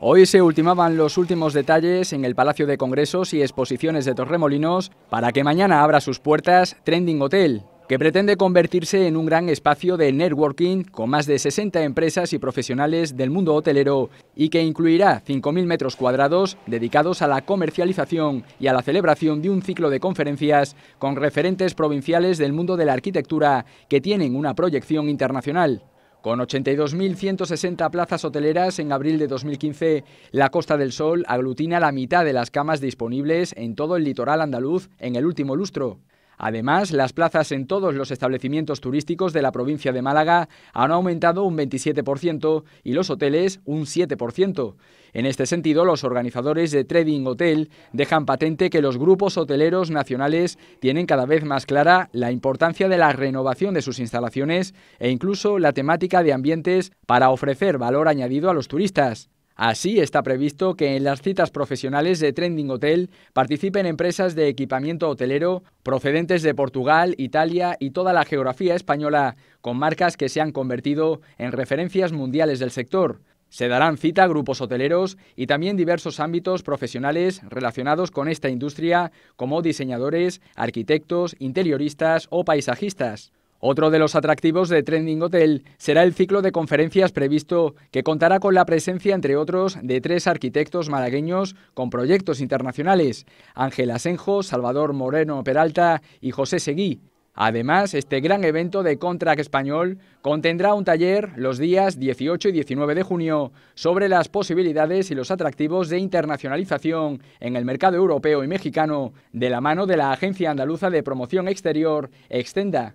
Hoy se ultimaban los últimos detalles en el Palacio de Congresos y Exposiciones de Torremolinos para que mañana abra sus puertas Trending Hotel, que pretende convertirse en un gran espacio de networking con más de 60 empresas y profesionales del mundo hotelero y que incluirá 5.000 metros cuadrados dedicados a la comercialización y a la celebración de un ciclo de conferencias con referentes provinciales del mundo de la arquitectura que tienen una proyección internacional. Con 82.160 plazas hoteleras en abril de 2015, la Costa del Sol aglutina la mitad de las camas disponibles en todo el litoral andaluz en el último lustro. Además, las plazas en todos los establecimientos turísticos de la provincia de Málaga han aumentado un 27% y los hoteles un 7%. En este sentido, los organizadores de Trading Hotel dejan patente que los grupos hoteleros nacionales tienen cada vez más clara la importancia de la renovación de sus instalaciones e incluso la temática de ambientes para ofrecer valor añadido a los turistas. Así está previsto que en las citas profesionales de Trending Hotel participen empresas de equipamiento hotelero procedentes de Portugal, Italia y toda la geografía española, con marcas que se han convertido en referencias mundiales del sector. Se darán cita a grupos hoteleros y también diversos ámbitos profesionales relacionados con esta industria, como diseñadores, arquitectos, interioristas o paisajistas. Otro de los atractivos de Trending Hotel será el ciclo de conferencias previsto, que contará con la presencia, entre otros, de tres arquitectos malagueños con proyectos internacionales, Ángel Asenjo, Salvador Moreno Peralta y José Seguí. Además, este gran evento de Contract Español contendrá un taller los días 18 y 19 de junio sobre las posibilidades y los atractivos de internacionalización en el mercado europeo y mexicano, de la mano de la Agencia Andaluza de Promoción Exterior, Extenda.